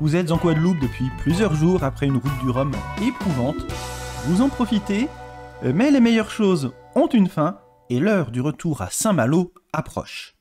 Vous êtes en Guadeloupe depuis plusieurs jours après une route du Rhum éprouvante. Vous en profitez, euh, mais les meilleures choses ont une fin et l'heure du retour à Saint-Malo approche.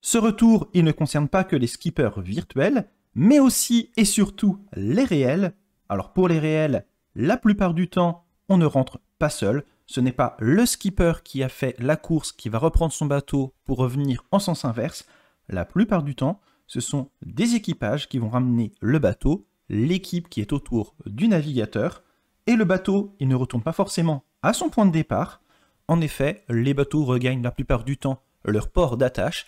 Ce retour, il ne concerne pas que les skippers virtuels, mais aussi et surtout les réels. Alors pour les réels, la plupart du temps, on ne rentre pas seul. Ce n'est pas le skipper qui a fait la course qui va reprendre son bateau pour revenir en sens inverse. La plupart du temps, ce sont des équipages qui vont ramener le bateau, l'équipe qui est autour du navigateur, et le bateau, il ne retourne pas forcément à son point de départ. En effet, les bateaux regagnent la plupart du temps leur port d'attache,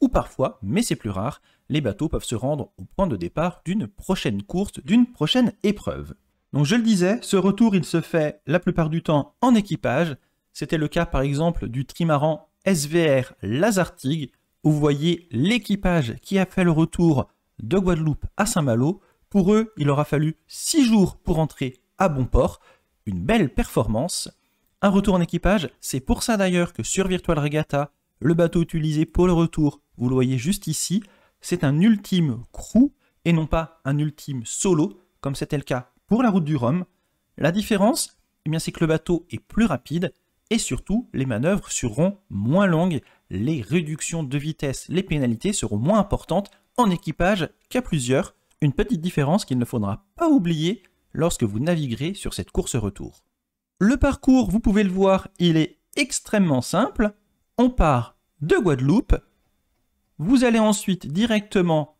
ou parfois, mais c'est plus rare, les bateaux peuvent se rendre au point de départ d'une prochaine course, d'une prochaine épreuve. Donc je le disais, ce retour il se fait la plupart du temps en équipage. C'était le cas par exemple du trimaran SVR Lazartigue vous voyez l'équipage qui a fait le retour de Guadeloupe à Saint-Malo. Pour eux, il aura fallu 6 jours pour entrer à bon port. Une belle performance. Un retour en équipage, c'est pour ça d'ailleurs que sur Virtual Regatta, le bateau utilisé pour le retour, vous le voyez juste ici, c'est un ultime crew et non pas un ultime solo, comme c'était le cas pour la route du Rhum. La différence, eh c'est que le bateau est plus rapide et surtout, les manœuvres seront moins longues les réductions de vitesse, les pénalités seront moins importantes en équipage qu'à plusieurs, une petite différence qu'il ne faudra pas oublier lorsque vous naviguerez sur cette course retour. Le parcours, vous pouvez le voir, il est extrêmement simple. On part de Guadeloupe, vous allez ensuite directement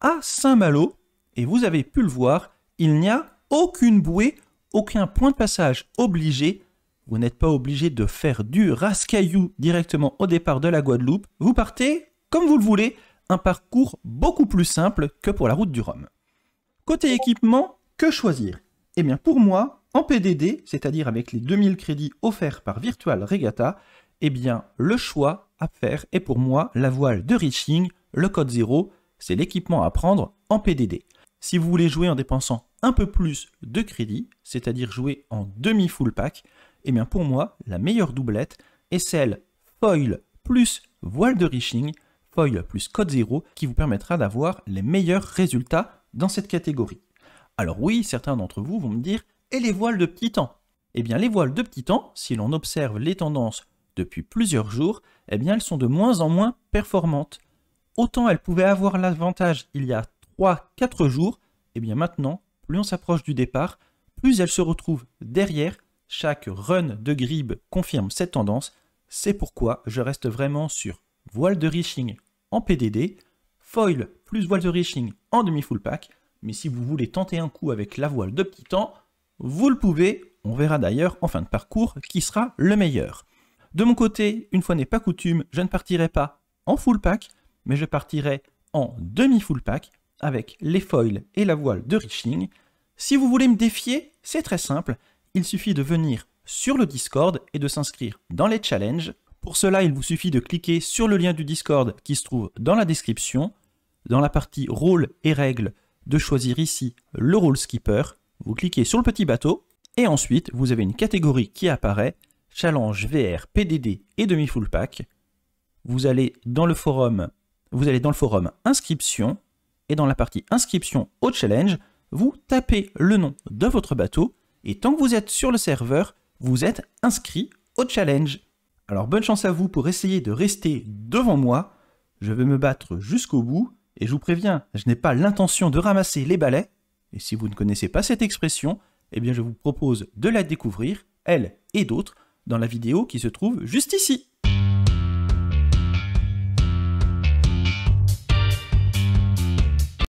à Saint-Malo, et vous avez pu le voir, il n'y a aucune bouée, aucun point de passage obligé, vous n'êtes pas obligé de faire du rascaillou directement au départ de la Guadeloupe, vous partez, comme vous le voulez, un parcours beaucoup plus simple que pour la route du Rhum. Côté équipement, que choisir Eh bien pour moi, en PDD, c'est-à-dire avec les 2000 crédits offerts par Virtual Regatta, eh bien le choix à faire est pour moi la voile de Reaching, le code 0, c'est l'équipement à prendre en PDD. Si vous voulez jouer en dépensant un peu plus de crédits, c'est-à-dire jouer en demi-full pack, eh bien pour moi, la meilleure doublette est celle foil plus voile de Riching, foil plus code 0, qui vous permettra d'avoir les meilleurs résultats dans cette catégorie. Alors oui, certains d'entre vous vont me dire, et les voiles de petit temps Eh bien les voiles de petit temps, si l'on observe les tendances depuis plusieurs jours, eh bien elles sont de moins en moins performantes. Autant elles pouvaient avoir l'avantage il y a 3-4 jours, eh bien maintenant, plus on s'approche du départ, plus elles se retrouvent derrière chaque run de Grib confirme cette tendance. C'est pourquoi je reste vraiment sur voile de reaching en PDD, foil plus voile de reaching en demi-full pack. Mais si vous voulez tenter un coup avec la voile de petit temps, vous le pouvez. On verra d'ailleurs en fin de parcours qui sera le meilleur. De mon côté, une fois n'est pas coutume, je ne partirai pas en full pack, mais je partirai en demi-full pack avec les foils et la voile de reaching. Si vous voulez me défier, c'est très simple, il suffit de venir sur le Discord et de s'inscrire dans les challenges. Pour cela, il vous suffit de cliquer sur le lien du Discord qui se trouve dans la description. Dans la partie rôle et règles, de choisir ici le rôle skipper. Vous cliquez sur le petit bateau et ensuite vous avez une catégorie qui apparaît challenge VR, PDD et demi full pack. Vous allez dans le forum, vous allez dans le forum inscription et dans la partie inscription au challenge, vous tapez le nom de votre bateau et tant que vous êtes sur le serveur, vous êtes inscrit au challenge. Alors bonne chance à vous pour essayer de rester devant moi. Je vais me battre jusqu'au bout. Et je vous préviens, je n'ai pas l'intention de ramasser les balais. Et si vous ne connaissez pas cette expression, eh bien je vous propose de la découvrir, elle et d'autres, dans la vidéo qui se trouve juste ici.